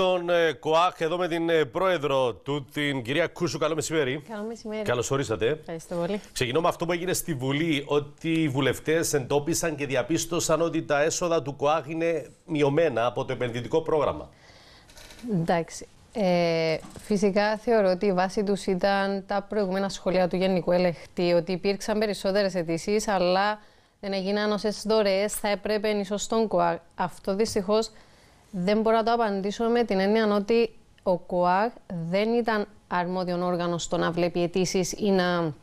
Τον ε, ΚΟΑΧ εδώ με την ε, πρόεδρο του, την κυρία Κούσου. Καλό μεσημέρι. Καλό μεσημέρι. Καλώς ορίσατε. Ευχαριστώ πολύ. Ξεκινώ με αυτό που έγινε στη Βουλή, ότι οι βουλευτές εντόπισαν και διαπίστωσαν ότι τα έσοδα του ΚΟΑΧ είναι μειωμένα από το επενδυτικό πρόγραμμα. Εντάξει. Ε, φυσικά θεωρώ ότι η βάση τους ήταν τα προηγούμενα σχολεία του Γενικού Ελεκτή, ότι υπήρξαν περισσότερες αιτήσεις, αλλά δεν έγιναν όσες δωρεές θα έπρεπε ίσως στον Αυτό δυστυχώς δεν μπορώ να το απαντήσω με την έννοια ότι ο ΚΟΑΓ δεν ήταν αρμόδιο όργανος στο να βλέπει αιτήσεις ή να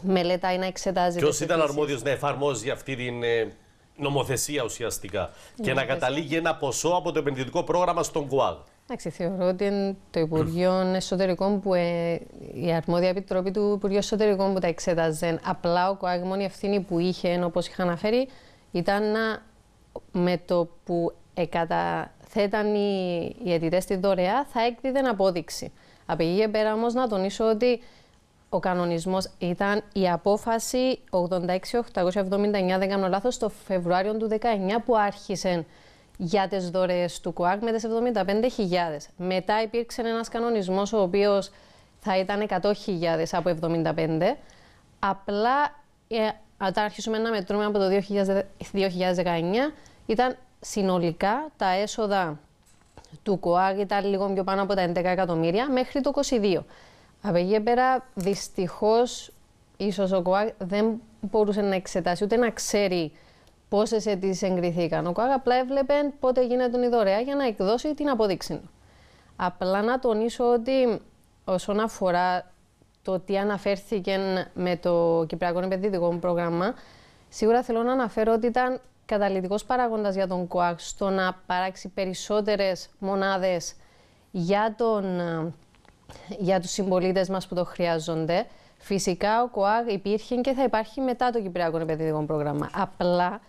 μελέτα ή να εξετάζει. Ποιος ήταν αρμόδιος να εφαρμόζει αυτή την ε, νομοθεσία ουσιαστικά νομοθεσία. και να καταλήγει ένα ποσό από το επενδυτικό πρόγραμμα στον ΚΟΑΓ. Εντάξει, θεωρώ ότι το Υπουργείο Εσωτερικών που ε, η αρμόδια επιτροπή του Υπουργείου Εσωτερικών που τα εξέταζε. Απλά ο ΚΟΑΓ, μόνη ευθύνη που είχε, όπως είχα αναφέρει, ήταν να με το που εκατα ήταν οι, οι αιτητές τη δωρεά, θα έκδιδαν απόδειξη. Από εκεί και πέρα όμως να τονίσω ότι ο κανονισμός ήταν η απόφαση 86-879, δεν κάνω λάθος, το Φεβρουάριο του 19 που άρχισε για τις δωρεές του ΚΟΑΚ με τις 75.000. Μετά υπήρξε ένας κανονισμός ο οποίος θα ήταν 100.000 από 75. Απλά, ε, όταν αρχίσουμε να μετρούμε από το 2019, ήταν συνολικά τα έσοδα του ΚΟΑΓ ήταν λίγο πιο πάνω από τα 11 εκατομμύρια μέχρι το 22. Από εκεί πέρα, δυστυχώς, ίσως ο ΚΟΑΓ δεν μπορούσε να εξετάσει ούτε να ξέρει πόσες αιτήσεις εγκριθήκαν. Ο ΚΟΑΓ απλά έβλεπε πότε γίνεται η δωρεά για να εκδώσει την απόδειξη. Απλά να τονίσω ότι όσον αφορά το τι αναφέρθηκε με το Κυπριακό Επενδυτικό Πρόγραμμα, σίγουρα θέλω να αναφέρω ότι ήταν καταλητικός παράγοντας για τον ΚΟΑΚ στο να παράξει περισσότερες μονάδες για, τον, ε, για τους συμπολίτες μας που το χρειάζονται. Φυσικά ο ΚΟΑΚ υπήρχε και θα υπάρχει μετά το Κυπριακό Επενδυτικό Πρόγραμμα. Απλά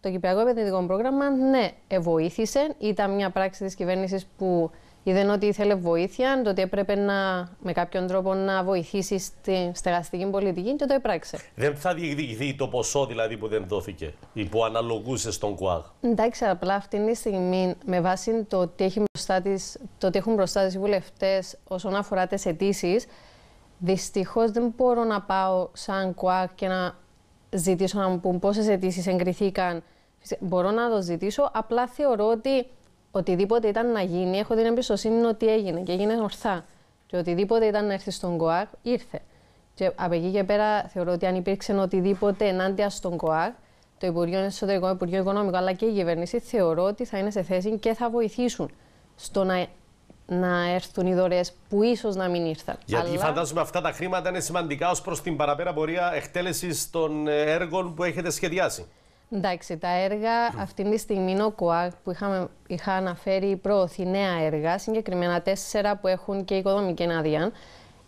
το Κυπριακό Επενδυτικό Πρόγραμμα, ναι, βοήθησε. Ήταν μια πράξη της κυβέρνησης που είδε ότι ήθελε βοήθεια, το ότι έπρεπε να, με κάποιον τρόπο να βοηθήσει στη στεγαστική πολιτική και το έπραξε. Δεν θα διεκδικηθεί το ποσό δηλαδή που δεν δόθηκε ή που αναλογούσε στον ΚΟΑΓ. Εντάξει, απλά αυτή τη στιγμή με βάση το ότι, έχει το ότι έχουν μπροστά της οι βουλευτές όσον αφορά τις αιτήσεις, δυστυχώς δεν μπορώ να πάω σαν ΚΟΑΓ και να ζητήσω να μου πούν πόσες αιτήσεις εγκριθήκαν. Μπορώ να το ζητήσω, απλά θεωρώ ότι οτιδήποτε ήταν να γίνει, έχω την εμπιστοσύνη ότι έγινε και έγινε ορθά. Και οτιδήποτε ήταν να έρθει στον ΚΟΑΚ, ήρθε. Και από εκεί και πέρα θεωρώ ότι αν υπήρξε οτιδήποτε ενάντια στον ΚΟΑΚ, το Υπουργείο Εσωτερικών, Υπουργείο Οικονομικών, αλλά και η κυβέρνηση, θεωρώ ότι θα είναι σε θέση και θα βοηθήσουν στο να να έρθουν οι δωρεές που ίσως να μην ήρθαν. Γιατί Αλλά... φαντάζομαι αυτά τα χρήματα είναι σημαντικά ως προς την παραπέρα πορεία εκτέλεσης των ε, έργων που έχετε σχεδιάσει. Εντάξει, τα έργα αυτή τη στιγμή ο ΚΟΑΚ, που είχαμε, είχα αναφέρει προωθεί νέα έργα, συγκεκριμένα τέσσερα που έχουν και οικοδομική άδεια,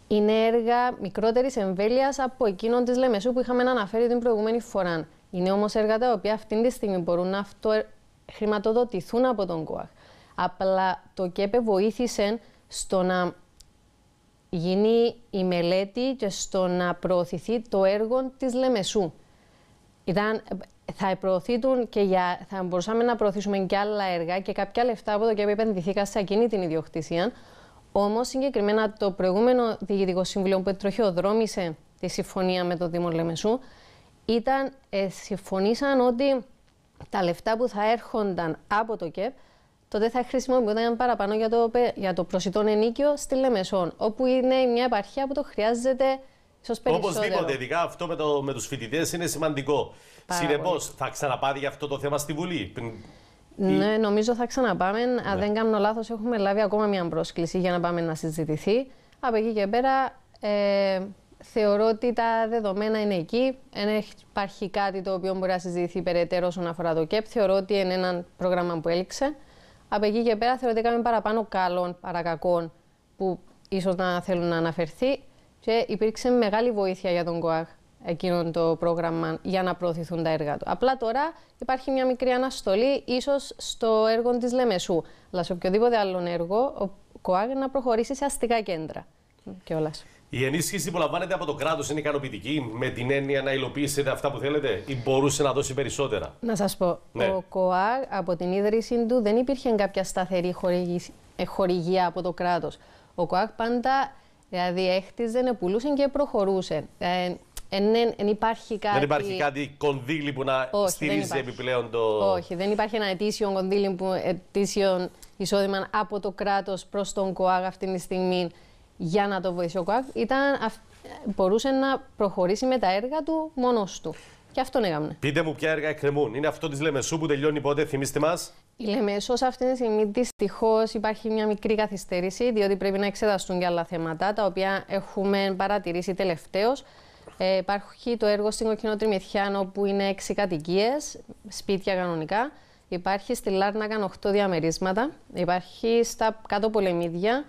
είναι έργα μικρότερης εμβέλειας από εκείνον της Λεμεσού που είχαμε αναφέρει την προηγούμενη φορά. Είναι όμως έργα τα οποία αυτή τη στιγμή μπορούν να αυτο... Ε, χρηματοδοτηθούν από τον ΚΟΑΚ. Απλά το ΚΕΠΕ βοήθησε στο να γίνει η μελέτη και στο να προωθηθεί το έργο της Λεμεσού ήταν, θα προωθήτουν και για, θα μπορούσαμε να προωθήσουμε και άλλα έργα και κάποια λεφτά από το και επενδυθήκα σε εκείνη την ιδιοκτησία. Όμως, συγκεκριμένα το προηγούμενο Διοικητικό Συμβουλίο που τροχιοδρόμησε τη συμφωνία με το Δήμο Λεμεσού, ήταν, ε, συμφωνήσαν ότι τα λεφτά που θα έρχονταν από το ΚΕΠ τότε θα χρησιμοποιούνταν παραπάνω για το, για το προσιτό ενίκιο στη Λεμεσόν, όπου είναι μια επαρχία που το χρειάζεται Οπωσδήποτε, ειδικά αυτό με, το, με τους φοιτητές είναι σημαντικό. Συνεπώ, θα ξαναπάρει για αυτό το θέμα στη Βουλή. Ναι, νομίζω θα ξαναπάμε. Ναι. Αν δεν κάνω λάθος, έχουμε λάβει ακόμα μια πρόσκληση για να πάμε να συζητηθεί. Από εκεί και πέρα, ε, θεωρώ ότι τα δεδομένα είναι εκεί. Δεν υπάρχει κάτι το οποίο μπορεί να συζητηθεί περαιτέρω όσον αφορά το ΚΕΠ. Θεωρώ ότι είναι ένα πρόγραμμα που έληξε. Από εκεί και πέρα, θεωρώ ότι έκαμε παραπάνω καλών παρακακών που ίσως να θέλουν να αναφερθεί και υπήρξε μεγάλη βοήθεια για τον ΚΟΑΓ εκείνο το πρόγραμμα για να προωθηθούν τα έργα του. Απλά τώρα υπάρχει μια μικρή αναστολή ίσως στο έργο της Λεμεσού, αλλά σε οποιοδήποτε άλλο έργο ο ΚΟΑΓ να προχωρήσει σε αστικά κέντρα όλα. Η ενίσχυση που λαμβάνετε από το κράτος είναι ικανοποιητική με την έννοια να υλοποιήσετε αυτά που θέλετε ή μπορούσε να δώσει περισσότερα. Να σας πω. Ναι. Ο ΚΟΑ από την ίδρυσή του δεν υπήρχε κάποια σταθερή χορηγία από το κράτος. Ο ΚΟΑ πάντα Δηλαδή έχτιζε, να πουλούσε και προχωρούσε. Ε, υπάρχει κάτι... Δεν υπάρχει κάτι κονδύλι που να Όχι, στηρίζει επιπλέον το. Όχι, δεν υπάρχει ένα ετήσιο κονδύλι που ετήσιο εισόδημα από το κράτος προς τον ΚΟΑΓ αυτή τη στιγμή για να το βοηθήσει ο ΚΟΑΓ. Ήταν, μπορούσε να προχωρήσει με τα έργα του μόνος του. Και αυτό έγαμε. Πείτε μου ποια έργα εκκρεμούν. Είναι αυτό τη λέμε σου που τελειώνει πότε, θυμίστε μας. Η αυτή τη στιγμή δυστυχώς υπάρχει μια μικρή καθυστέρηση, διότι πρέπει να εξεταστούν και άλλα θέματα, τα οποία έχουμε παρατηρήσει τελευταίως. Ε, υπάρχει το έργο στην Τριμηθιάνο, που είναι 6 κατοικίες, σπίτια κανονικά. Υπάρχει στη Λάρνακα 8 διαμερίσματα. Υπάρχει στα κάτω πολεμίδια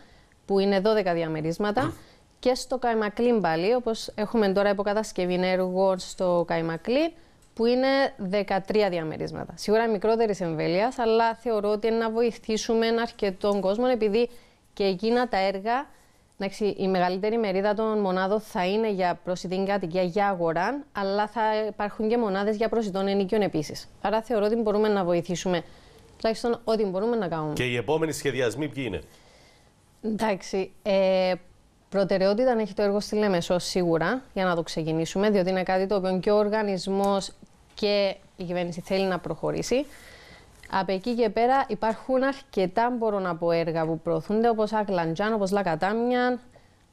που είναι 12 διαμερίσματα. Και στο Καϊμακλίν πάλι, όπως έχουμε τώρα υποκατασκευή έργων στο Καϊμακλίν, που είναι 13 διαμερίσματα. Σίγουρα μικρότερη εμβέλεια, αλλά θεωρώ ότι είναι να βοηθήσουμε ένα αρκετό κόσμο, επειδή και εκείνα τα έργα, εντάξει, η μεγαλύτερη μερίδα των μονάδων θα είναι για προσιτή κατοικία για αγορά, αλλά θα υπάρχουν και μονάδες για προσιτών ενίκειων επίσης. Άρα θεωρώ ότι μπορούμε να βοηθήσουμε τουλάχιστον ό,τι μπορούμε να κάνουμε. Και οι επόμενοι σχεδιασμοί ποιοι είναι. Εντάξει. Ε, προτεραιότητα να έχει το έργο στη Λέμεσο σίγουρα για να το ξεκινήσουμε, διότι είναι κάτι το οποίο και ο οργανισμός και η κυβέρνηση θέλει να προχωρήσει. Από εκεί και πέρα υπάρχουν αρκετά μπορώ να πω έργα που προωθούνται όπως Ακλαντζάν, όπως Λακατάμιαν.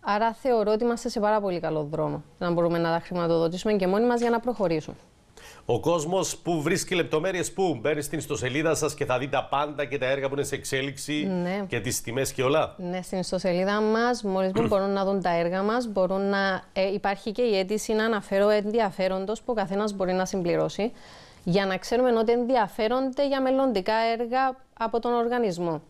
Άρα θεωρώ ότι είμαστε σε πάρα πολύ καλό δρόμο να μπορούμε να τα χρηματοδοτήσουμε και μόνοι μας για να προχωρήσουμε. Ο κόσμος που βρίσκει λεπτομέρειες που μπαίνει στην ιστοσελίδα σας και θα δει τα πάντα και τα έργα που είναι σε εξέλιξη ναι. και τις τιμές και όλα. Ναι, στην ιστοσελίδα μας, μόλις που μπορούν να δουν τα έργα μας, μπορούν να. Ε, υπάρχει και η αίτηση να αναφέρω ενδιαφέροντος που ο καθένας μπορεί να συμπληρώσει για να ξέρουμε ότι ενδιαφέρονται για μελλοντικά έργα από τον οργανισμό.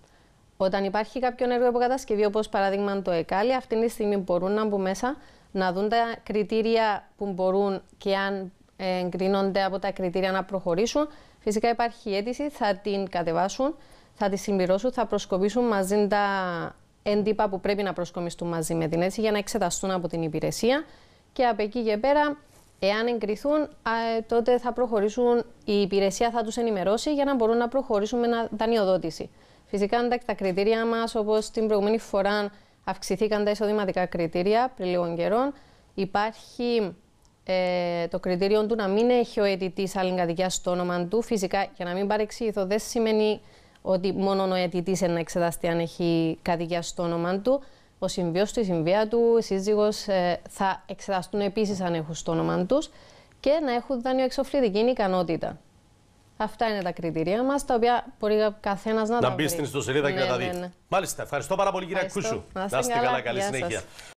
Όταν υπάρχει κάποιο έργο υποκατασκευή, όπως παράδειγμα το ΕΚΑΛΙ, αυτή τη στιγμή μπορούν να μπουν μέσα να δουν τα κριτήρια που μπορούν και αν εγκρίνονται από τα κριτήρια να προχωρήσουν. Φυσικά υπάρχει αίτηση, θα την κατεβάσουν, θα τη συμπληρώσουν, θα προσκοπήσουν μαζί τα έντυπα που πρέπει να προσκομιστούν μαζί με την αίτηση για να εξεταστούν από την υπηρεσία και από εκεί και πέρα Εάν εγκριθούν, τότε θα προχωρήσουν, η υπηρεσία θα τους ενημερώσει για να μπορούν να προχωρήσουν με δανειοδότηση. Φυσικά, εντάξει, τα κριτήρια μας, όπως την προηγούμενη φορά αυξηθήκαν τα εισοδηματικά κριτήρια πριν λίγων καιρών, υπάρχει ε, το κριτήριο του να μην έχει ο αιτητής άλλη κατοικία στο όνομα του. Φυσικά, για να μην παρεξηγηθώ, δεν σημαίνει ότι μόνο ο αιτητής να εξεταστεί αν έχει κατοικία στο όνομα του. Ο συμβιός του, η συμβία του, η σύζυγος ε, θα εξεταστούν επίσης αν έχουν στο όνομα τους και να έχουν δανειοεξοφλητική ικανότητα. Αυτά είναι τα κριτήρια μας, τα οποία μπορεί καθένας να, να τα βρει. Να μπει στην ιστοσελίδα και να ναι, τα ναι, δει. Ναι. Μάλιστα. Ευχαριστώ πάρα πολύ, κυρία Κούσου. Να είστε καλά. καλή συνέχεια.